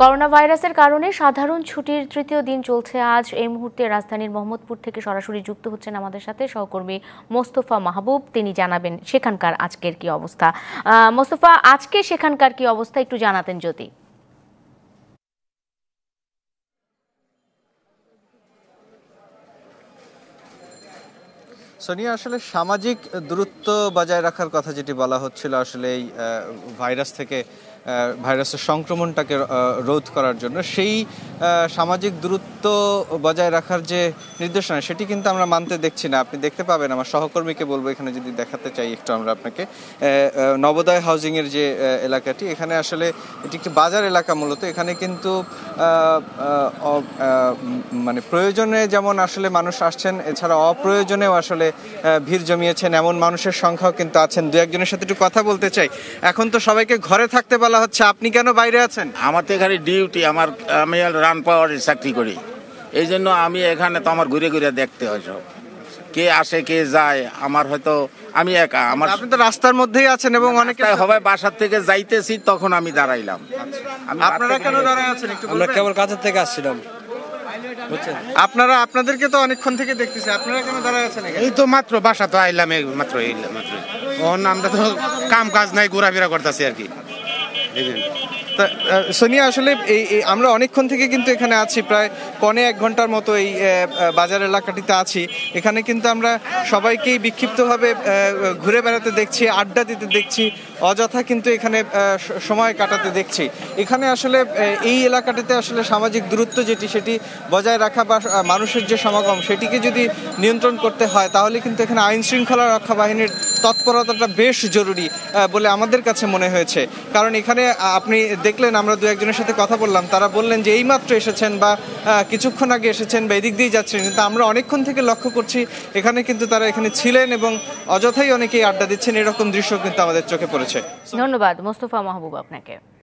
corona ভাইরাসের কারণে সাধারণ ছুটির তৃতীয় দিন চলছে আজ এই মুহূর্তে রাজধানীর মোহাম্মদপুর থেকে সরাসরি যুক্ত হচ্ছেন আমাদের সাথে সহকর্মী মোস্তফা মাহবুব তিনি জানাবেন সেখানকার আজকের কি অবস্থা মোস্তফা আজকে সেখানকার কি অবস্থা একটু জানাতেন যদি সোনিয়া আসলে সামাজিক দূরত্ব বজায় রাখার কথা যেটি বলা হচ্ছিল আসলে এই ভাইরাস থেকে ভাইরাসের সংক্রমণটাকে রোধ করার জন্য সেই সামাজিক দূরত্ব বজায় রাখার যে নির্দেশনা সেটি কিন্তু আমরা মানতে দেখছি না আপনি দেখতে পাবেন আমার সহকর্মীকে বলবো এখানে যদি দেখাতে চাই একটু আমরা আপনাকে নবোদয় হাউজিংয়ের যে এলাকাটি এখানে আসলে এটি একটি বাজার এলাকা মূলত এখানে কিন্তু মানে প্রয়োজনে যেমন আসলে মানুষ আসছেন এছাড়া অপ্রয়োজনেও আসলে ভিড় জমিয়েছেন এমন মানুষের সংখ্যাও কিন্তু আছেন দু একজনের সাথে একটু কথা বলতে চাই এখন তো সবাইকে ঘরে থাকতে বলা বলা হচ্ছে আপনি কেন বাইরে আছেন আমার তো এখানে ডিউটি আমার আমি রান পাওয়ার চাকরি করি এই জন্য আমি এখানে তো আমার ঘুরে ঘুরে দেখতে হয় সব কে আসে কে যায় আমার হয়তো আমি একা আচ্ছা, আমার আপনি তো রাস্তার মধ্যেই আছেন এবং অনেক সবাই বাসার থেকে যাইতেছি তখন আমি দাঁড়াইলাম আচ্ছা, আপনারা কেন দাঁড়ায় আছেন একটু আমরা কেবল কাজের থেকে আসছিলাম আপনারা আপনাদেরকে তো অনেকক্ষণ থেকে দেখতেছি আপনারা কেন দাঁড়ায় আছেন এই তো মাত্র বাসা তো আইলাম মাত্র মাত্র আমরা তো কাম কাজ নাই ঘোরাফেরা করতেছি আর কি সোনিয়া আসলে এই আমরা অনেকক্ষণ থেকে কিন্তু এখানে আছি প্রায় পনে এক ঘন্টার মতো এই বাজার এলাকাটিতে আছি এখানে কিন্তু আমরা সবাইকেই বিক্ষিপ্তভাবে ঘুরে বেড়াতে দেখছি আড্ডা দিতে দেখছি অযথা কিন্তু এখানে সময় কাটাতে দেখছি এখানে আসলে এই এলাকাটিতে আসলে সামাজিক দূরত্ব যেটি সেটি বজায় রাখা বা মানুষের যে সমাগম সেটিকে যদি নিয়ন্ত্রণ করতে হয় তাহলে কিন্তু এখানে আইন শৃঙ্খলা রক্ষা বাহিনীর তৎপরতাটা বেশ জরুরি বলে আমাদের কাছে মনে হয়েছে কারণ এখানে আপনি দেখলেন আমরা দু একজনের সাথে কথা বললাম তারা বললেন যে এইমাত্র এসেছেন বা কিছুক্ষণ আগে এসেছেন বা এদিক দিয়েই যাচ্ছেন কিন্তু আমরা অনেকক্ষণ থেকে লক্ষ্য করছি এখানে কিন্তু তারা এখানে ছিলেন এবং অযথাই অনেকেই আড্ডা দিচ্ছেন এরকম দৃশ্য কিন্তু আমাদের চোখে পড়েছে ধন্যবাদ মোস্তফা মাহবুব আপনাকে